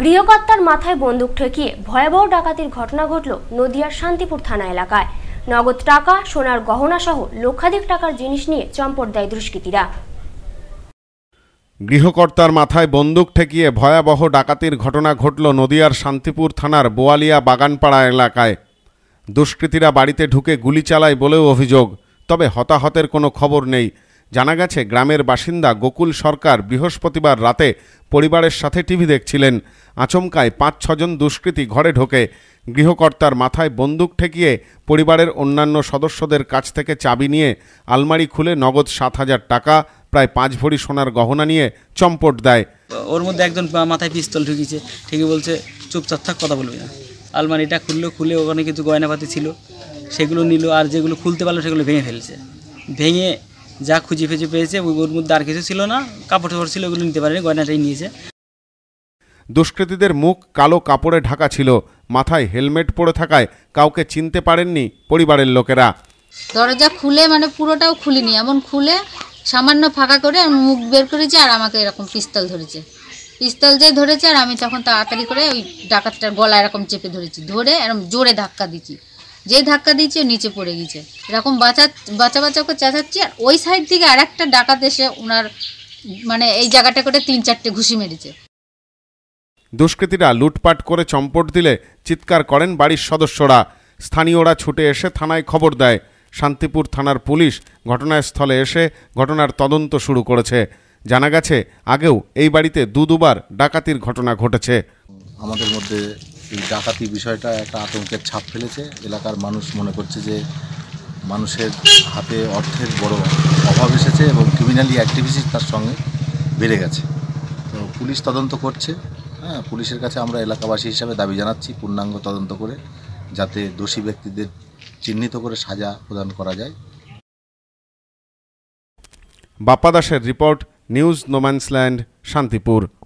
গৃহকর্তার মাথায় বন্দুক ঠেকিয়ে ভয়াবহ ডাকাতির ঘটনা ঘটল নদিয়ার শান্তিপুর থানা এলাকায় নগদ টাকা সোনার গহনা সহ লক্ষাধিক টাকার জিনিস নিয়ে চম্পট দেয় দুষ্কৃতীরা গৃহকর্তার মাথায় বন্দুক ঠেকিয়ে ভয়াবহ ডাকাতির ঘটনা ঘটল নদিয়ার শান্তিপুর থানার বোয়ালিয়া বাগানপাড়া এলাকায় দুষ্কৃতীরা বাড়িতে ঢুকে গুলি চালায় বলেও অভিযোগ তবে হতাহতের কোনো খবর নেই জানা গেছে গ্রামের বাসিন্দা গোকুল সরকার বৃহস্পতিবার রাতে পরিবারের সাথে টিভি দেখছিলেন আচমকায় পাঁচ ছজন দুষ্কৃতী ঘরে ঢোকে গৃহকর্তার মাথায় বন্দুক ঠেকিয়ে পরিবারের অন্যান্য সদস্যদের কাছ থেকে চাবি নিয়ে আলমারি খুলে নগদ সাত হাজার টাকা প্রায় পাঁচ ভরি সোনার গহনা নিয়ে চম্পট দেয় ওর মধ্যে একজন মাথায় পিস্তল ঢুকিয়েছে ঠিকই বলছে চুপচাপ থাক কথা বলবে না আলমারিটা খুললো খুলে ওখানে কিছু গয়নাপাতি ছিল সেগুলো নিল আর যেগুলো খুলতে পারলো সেগুলো ভেঙে ফেলছে ভেঙে যা খুঁজে ফেজে পেয়েছে ওর মধ্যে আর কিছু ছিল না কাপড় টাপড় ছিল ওগুলো নিতে পারেনি গয়নাটাই নিয়েছে দুষ্কৃতীদের মুখ কালো কাপড়ে ঢাকা ছিল মাথায় হেলমেট পরে থাকায় কাউকে চিনতে পারেননি পরিবারের লোকেরা দরজা খুলে মানে পুরোটাও খুলিনি এমন খুলে সামান্য ফাঁকা করে মুখ বের করেছে আর আমাকে এরকম পিস্তল ধরেছে পিস্তল যে ধরেছে আর আমি তখন তাড়াতাড়ি করে ওই ডাকাতটার গলা এরকম চেপে ধরেছি ধরে এরকম জোরে ধাক্কা দিচ্ছি যেই ধাক্কা দিয়েছে নিচে পড়ে গেছে এরকম বাঁচা বাঁচা বাঁচা করে চেঁচাচ্ছি আর ওই সাইড থেকে আর একটা ডাকাত এসে ওনার মানে এই জায়গাটা করে তিন চারটে ঘুষি মেরেছে দুষ্কৃতীরা লুটপাট করে চম্পট দিলে চিৎকার করেন বাড়ির সদস্যরা স্থানীয়রা ছুটে এসে থানায় খবর দেয় শান্তিপুর থানার পুলিশ ঘটনাস্থলে এসে ঘটনার তদন্ত শুরু করেছে জানা গেছে আগেও এই বাড়িতে দু দুবার ডাকাতির ঘটনা ঘটেছে আমাদের মধ্যে এই ডাকাতি বিষয়টা একটা আতঙ্কের ছাপ ফেলেছে এলাকার মানুষ মনে করছে যে মানুষের হাতে অর্থের বড় অভাব এসেছে এবং ক্রিমিনালি অ্যাক্টিভিটি তার সঙ্গে বেড়ে গেছে তো পুলিশ তদন্ত করছে হ্যাঁ পুলিশের কাছে আমরা এলাকাবাসী হিসাবে দাবি জানাচ্ছি পূর্ণাঙ্গ তদন্ত করে যাতে দোষী ব্যক্তিদের চিহ্নিত করে সাজা প্রদান করা যায় বাপ্পা দাসের রিপোর্ট নিউজ নোম্যান্সল্যান্ড শান্তিপুর